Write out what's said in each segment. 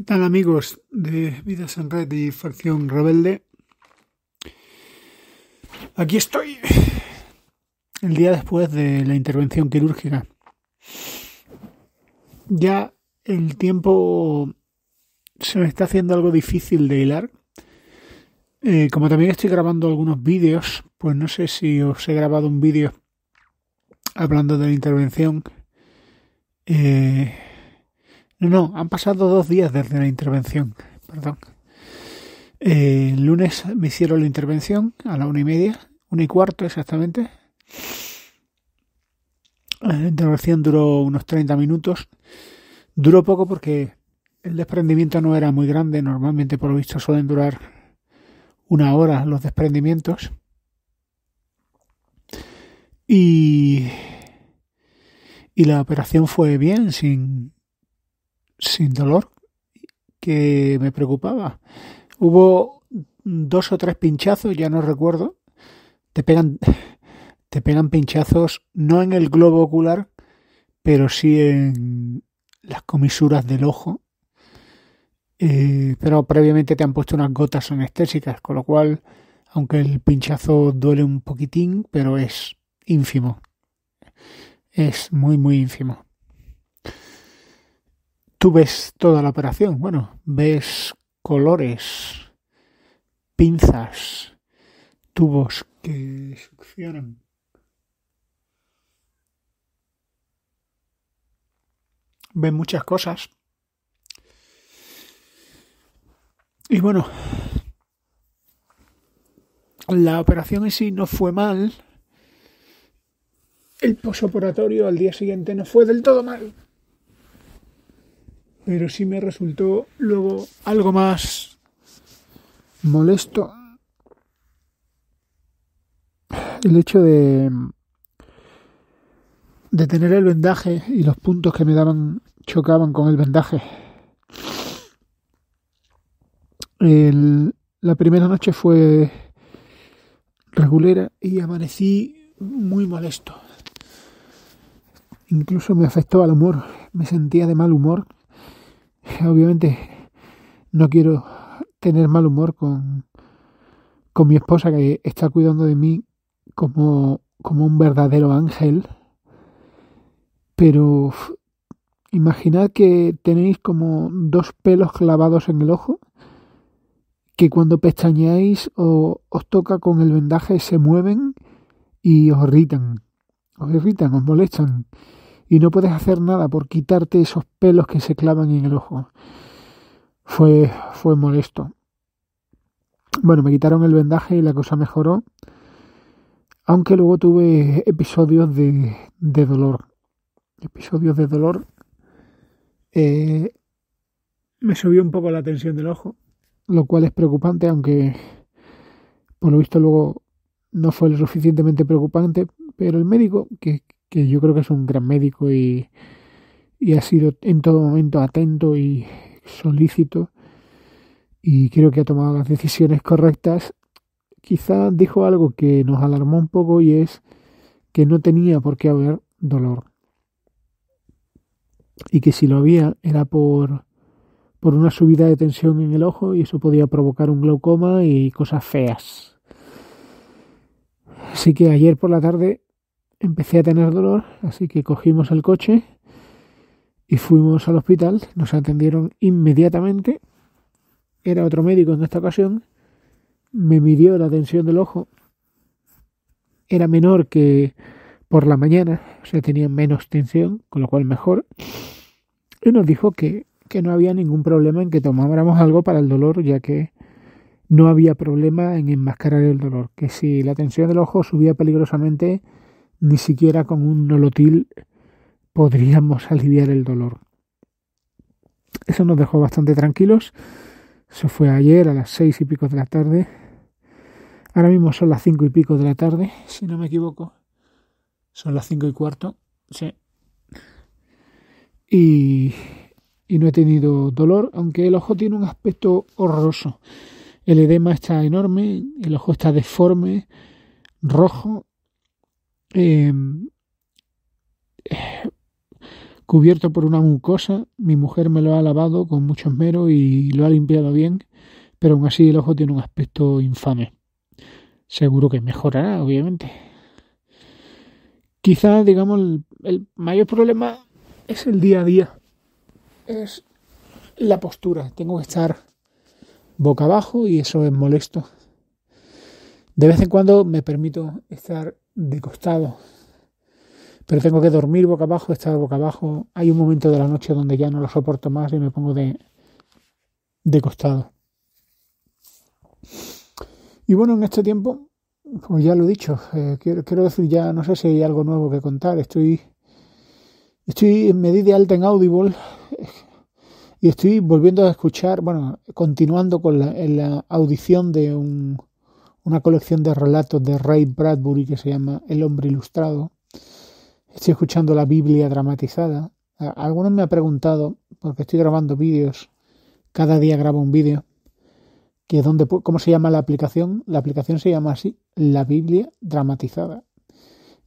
¿Qué tal amigos de Vidas en Red y Facción Rebelde? Aquí estoy, el día después de la intervención quirúrgica. Ya el tiempo se me está haciendo algo difícil de hilar. Eh, como también estoy grabando algunos vídeos, pues no sé si os he grabado un vídeo hablando de la intervención. Eh, no, han pasado dos días desde la intervención, perdón. Eh, el lunes me hicieron la intervención a la una y media, una y cuarto exactamente. La intervención duró unos 30 minutos. Duró poco porque el desprendimiento no era muy grande. Normalmente, por lo visto, suelen durar una hora los desprendimientos. Y, y la operación fue bien, sin, sin dolor que me preocupaba. Hubo dos o tres pinchazos, ya no recuerdo. Te pegan, te pegan pinchazos no en el globo ocular, pero sí en las comisuras del ojo. Eh, pero previamente te han puesto unas gotas anestésicas, con lo cual, aunque el pinchazo duele un poquitín, pero es ínfimo. Es muy, muy ínfimo tú ves toda la operación. Bueno, ves colores, pinzas, tubos que succionan. Ves muchas cosas. Y bueno, la operación en sí no fue mal. El posoperatorio al día siguiente no fue del todo mal pero sí me resultó luego algo más molesto el hecho de de tener el vendaje y los puntos que me daban chocaban con el vendaje. la primera noche fue regulera y amanecí muy molesto. Incluso me afectó al humor, me sentía de mal humor obviamente no quiero tener mal humor con, mi esposa que está cuidando de mí como, un verdadero ángel. Pero imaginad que tenéis como dos pelos clavados en el ojo que cuando pestañeáis o os toca con el vendaje se mueven y os irritan, os irritan, os molestan y no puedes hacer nada por quitarte esos pelos que se clavan en el ojo. Fue, fue molesto. Bueno, me quitaron el vendaje y la cosa mejoró, aunque luego tuve episodios de, de dolor. Episodios de dolor. Eh, me subió un poco la tensión del ojo, lo cual es preocupante, aunque por lo visto luego no fue lo suficientemente preocupante, pero el médico que, que yo creo que es un gran médico y, ha sido en todo momento atento y solícito y creo que ha tomado las decisiones correctas. Quizá dijo algo que nos alarmó un poco y es que no tenía por qué haber dolor y que si lo había era por por una subida de tensión en el ojo y eso podía provocar un glaucoma y cosas feas. Así que ayer por la tarde empecé a tener dolor, así que cogimos el coche y fuimos al hospital. Nos atendieron inmediatamente. Era otro médico en esta ocasión. Me midió la tensión del ojo. Era menor que por la mañana, o sea, tenía menos tensión, con lo cual mejor. Y nos dijo que, que no había ningún problema en que tomáramos algo para el dolor, ya que no había problema en enmascarar el dolor, que si la tensión del ojo subía peligrosamente, ni siquiera con un nolotil podríamos aliviar el dolor. Eso nos dejó bastante tranquilos. Eso fue ayer a las seis y pico de la tarde. Ahora mismo son las cinco y pico de la tarde, si no me equivoco. Son las cinco y cuarto. Sí. Y, y no he tenido dolor, aunque el ojo tiene un aspecto horroroso. El edema está enorme, el ojo está deforme, rojo Em, cubierto por una mucosa. Mi mujer me lo ha lavado con mucho esmero y lo ha limpiado bien, pero aún así el ojo tiene un aspecto infame. Seguro que mejorará, obviamente. Quizá, digamos, el mayor problema es el día a día. Es la postura. Tengo que estar boca abajo y eso es molesto. De vez en cuando me permito estar de costado. Pero tengo que dormir boca abajo, estar boca abajo. Hay un momento de la noche donde ya no lo soporto más y me pongo de, de costado. Y bueno, en este tiempo, como ya lo he dicho, eh, quiero, decir ya, no sé si hay algo nuevo que contar. Estoy, estoy, me de alta en Audible eh, y estoy volviendo a escuchar, bueno, continuando con la audición de un una colección de relatos de Ray Bradbury que se llama El hombre ilustrado. Estoy escuchando la Biblia dramatizada. Algunos me han preguntado, porque estoy grabando vídeos, cada día grabo un vídeo, que donde, ¿cómo se llama la aplicación? La aplicación se llama así, la Biblia dramatizada.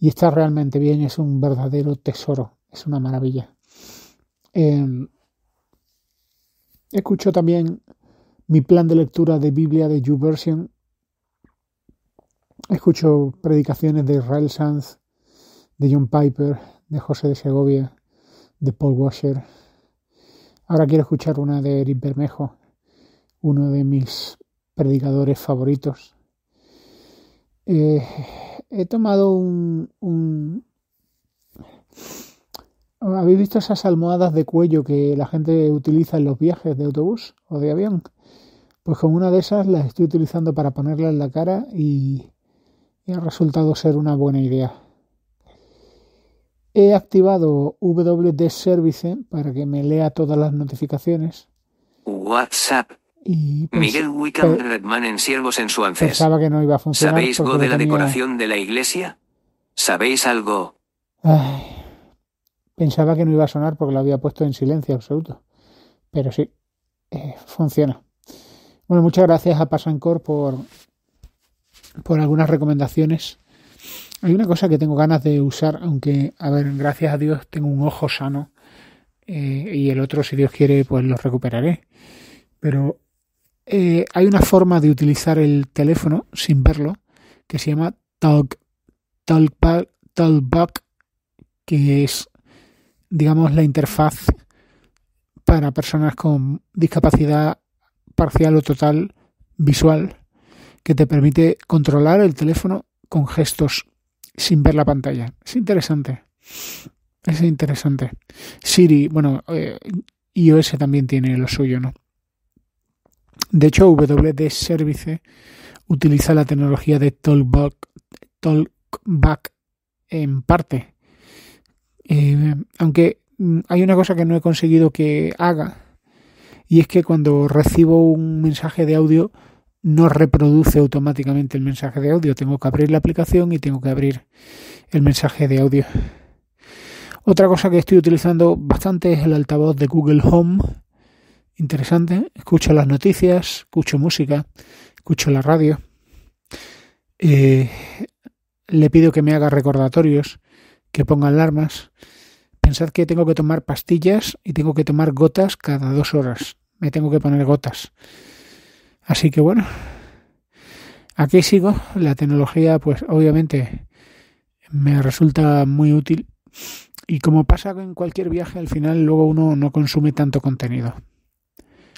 Y está realmente bien, es un verdadero tesoro, es una maravilla. Eh, escucho también mi plan de lectura de Biblia de YouVersion escucho predicaciones de Israel Sanz, de John Piper, de José de Segovia, de Paul Washer. Ahora quiero escuchar una de Eric Bermejo, uno de mis predicadores favoritos. Eh, he tomado un, un, ¿Habéis visto esas almohadas de cuello que la gente utiliza en los viajes de autobús o de avión? Pues con una de esas las estoy utilizando para ponerla en la cara y, y ha resultado ser una buena idea. He activado WD Service para que me lea todas las notificaciones. WhatsApp. Y Miguel Wickham Redman en Siervos en su antes. Pensaba que no iba a funcionar. ¿Sabéis algo de la decoración de la iglesia? ¿Sabéis algo? pensaba que no iba a sonar porque lo había puesto en silencio absoluto. Pero sí, eh, funciona. Bueno, muchas gracias a Pasancor por por algunas recomendaciones. Hay una cosa que tengo ganas de usar, aunque, a ver, gracias a Dios tengo un ojo sano eh, y el otro, si Dios quiere, pues lo recuperaré. Pero eh, hay una forma de utilizar el teléfono sin verlo que se llama Talk, Talkback, que es, digamos, la interfaz para personas con discapacidad parcial o total visual que te permite controlar el teléfono con gestos sin ver la pantalla. Es interesante. Es interesante. Siri, bueno, eh, iOS también tiene lo suyo, ¿no? De hecho, WD Service utiliza la tecnología de Talkback, talkback en parte. Eh, aunque hay una cosa que no he conseguido que haga, y es que cuando recibo un mensaje de audio no reproduce automáticamente el mensaje de audio. Tengo que abrir la aplicación y tengo que abrir el mensaje de audio. Otra cosa que estoy utilizando bastante es el altavoz de Google Home. Interesante. Escucho las noticias, escucho música, escucho la radio. Eh, le pido que me haga recordatorios, que ponga alarmas. Pensad que tengo que tomar pastillas y tengo que tomar gotas cada dos horas. Me tengo que poner gotas. Así que bueno, aquí sigo. La tecnología, pues obviamente me resulta muy útil. Y como pasa en cualquier viaje, al final luego uno no consume tanto contenido.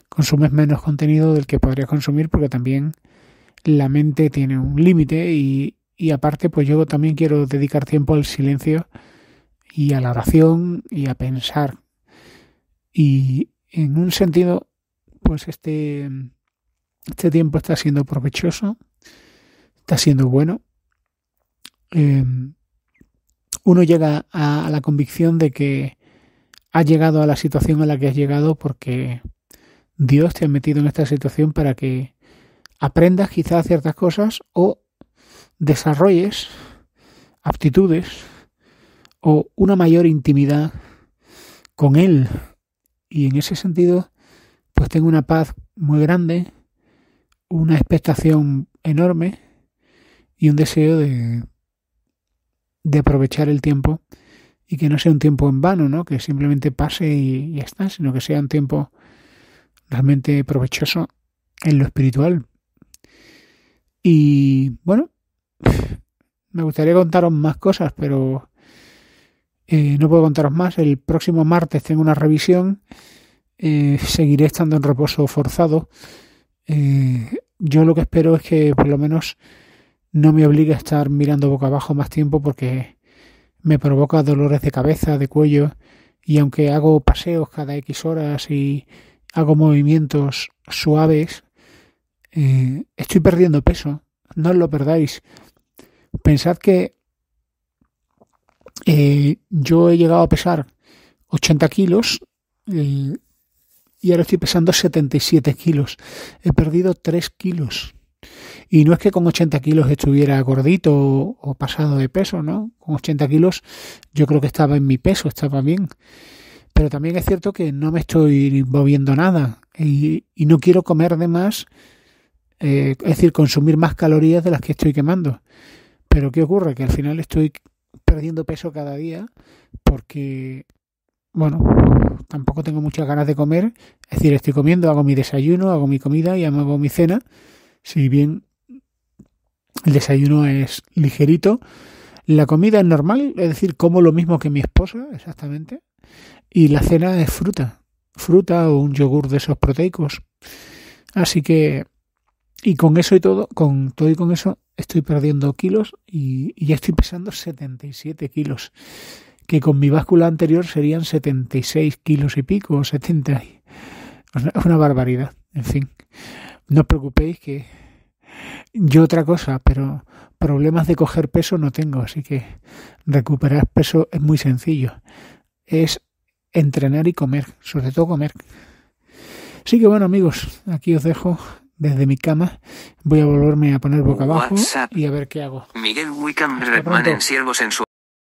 Consumes menos contenido del que podría consumir porque también la mente tiene un límite y, y aparte pues yo también quiero dedicar tiempo al silencio y a la oración y a pensar. Y en un sentido, pues este este tiempo está siendo provechoso, está siendo bueno. Em, uno llega a, la convicción de que ha llegado a la situación a la que has llegado porque Dios te ha metido en esta situación para que aprendas quizás ciertas cosas o desarrolles aptitudes o una mayor intimidad con Él. Y en ese sentido, pues tengo una paz muy grande, una expectación enorme y un deseo de, de aprovechar el tiempo y que no sea un tiempo en vano, ¿no? que simplemente pase y, ya está, sino que sea un tiempo realmente provechoso en lo espiritual. Y bueno, me gustaría contaros más cosas, pero eh, no puedo contaros más. El próximo martes tengo una revisión. Eh, seguiré estando en reposo forzado. Eh, yo lo que espero es que por lo menos no me obligue a estar mirando boca abajo más tiempo porque me provoca dolores de cabeza, de cuello y aunque hago paseos cada X horas y hago movimientos suaves, eh, estoy perdiendo peso. No os lo perdáis. Pensad que eh, yo he llegado a pesar 80 kilos eh, y ahora estoy pesando 77 kilos. He perdido 3 kilos. Y no es que con 80 kilos estuviera gordito o, pasado de peso, ¿no? Con 80 kilos yo creo que estaba en mi peso, estaba bien. Pero también es cierto que no me estoy moviendo nada y, no quiero comer de más, eh, es decir, consumir más calorías de las que estoy quemando. Pero ¿qué ocurre? Que al final estoy perdiendo peso cada día porque bueno, tampoco tengo muchas ganas de comer. Es decir, estoy comiendo, hago mi desayuno, hago mi comida y hago mi cena. Si bien el desayuno es ligerito, la comida es normal, es decir, como lo mismo que mi esposa, exactamente. Y la cena es fruta, fruta o un yogur de esos proteicos. Así que, y con eso y todo, con todo y con eso, estoy perdiendo kilos y, y ya estoy pesando 77 kilos que con mi báscula anterior serían 76 kilos y pico, o 70. Es una barbaridad, en fin. No os preocupéis que yo otra cosa, pero problemas de coger peso no tengo, así que recuperar peso es muy sencillo. Es entrenar y comer, sobre todo comer. Así que bueno amigos, aquí os dejo desde mi cama. Voy a volverme a poner boca abajo y a ver qué hago. Miguel Wickham en siervos en